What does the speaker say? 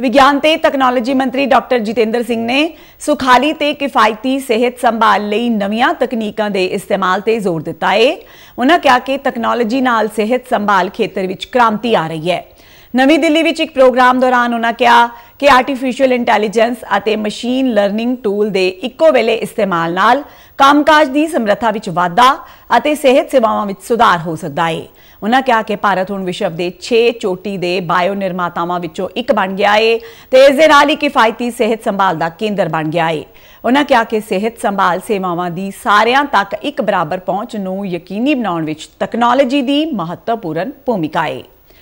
ਵਿਗਿਆਨ ਤੇ ਟੈਕਨੋਲੋਜੀ ਮੰਤਰੀ ਡਾਕਟਰ ਜਤਿੰਦਰ ਸਿੰਘ ਨੇ ਸੁਖਾਲੀ ਤੇ ਕਿਫਾਇਤੀ ਸਿਹਤ ਸੰਭਾਲ ਲਈ ਨਵੀਆਂ ਤਕਨੀਕਾਂ ਦੇ ਇਸਤੇਮਾਲ ਤੇ ਜ਼ੋਰ ਦਿੱਤਾ ਹੈ ਉਹਨਾਂ ਕਿਹਾ ਕਿ ਟੈਕਨੋਲੋਜੀ ਨਾਲ ਸਿਹਤ ਸੰਭਾਲ ਖੇਤਰ ਵਿੱਚ ਕ੍ਰਾਂਤੀ ਆ ਰਹੀ ਹੈ ਨਵੀਂ ਦਿੱਲੀ ਵਿੱਚ ਇੱਕ ਪ੍ਰੋਗਰਾਮ ਦੌਰਾਨ ਉਹਨਾਂ ਕਿਹਾ ਕਿ ਆਰਟੀਫੀਸ਼ੀਅਲ ਇੰਟੈਲੀਜੈਂਸ ਅਤੇ ਮਸ਼ੀਨ ਲਰਨਿੰਗ ਟੂਲ ਦੇ ਇੱਕੋ ਵੇਲੇ ਇਸਤੇਮਾਲ ਨਾਲ ਕੰਮਕਾਜ ਦੀ ਸਮਰੱਥਾ ਵਿੱਚ ਵਾਧਾ ਅਤੇ ਸਿਹਤ ਸੇਵਾਵਾਂ ਵਿੱਚ ਸੁਧਾਰ ਹੋ ਸਕਦਾ ਹੈ ਉਹਨਾਂ ਕਿਹਾ ਕਿ ਭਾਰਤ ਹੁਣ ਵਿਸ਼ਵ ਦੇ 6 ਚੋਟੀ ਦੇ ਬਾਇਓ ਨਿਰਮਾਤਾਵਾਂ ਵਿੱਚੋਂ ਇੱਕ ਬਣ ਗਿਆ ਹੈ ਤੇ ਇਸ ਦੇ ਨਾਲ ਹੀ ਕਿਫਾਇਤੀ ਸਿਹਤ ਸੰਭਾਲ ਦਾ ਕੇਂਦਰ ਬਣ ਗਿਆ ਹੈ ਉਹਨਾਂ ਕਿਹਾ ਕਿ ਸਿਹਤ ਸੰਭਾਲ ਸੇਵਾਵਾਂ ਦੀ ਸਾਰਿਆਂ ਤੱਕ ਇੱਕ ਬਰਾਬਰ ਪਹੁੰਚ ਨੂੰ ਯਕੀਨੀ ਬਣਾਉਣ ਵਿੱਚ ਟੈਕਨੋਲੋਜੀ ਦੀ ਮਹੱਤਵਪੂਰਨ ਭੂਮਿਕਾ ਹੈ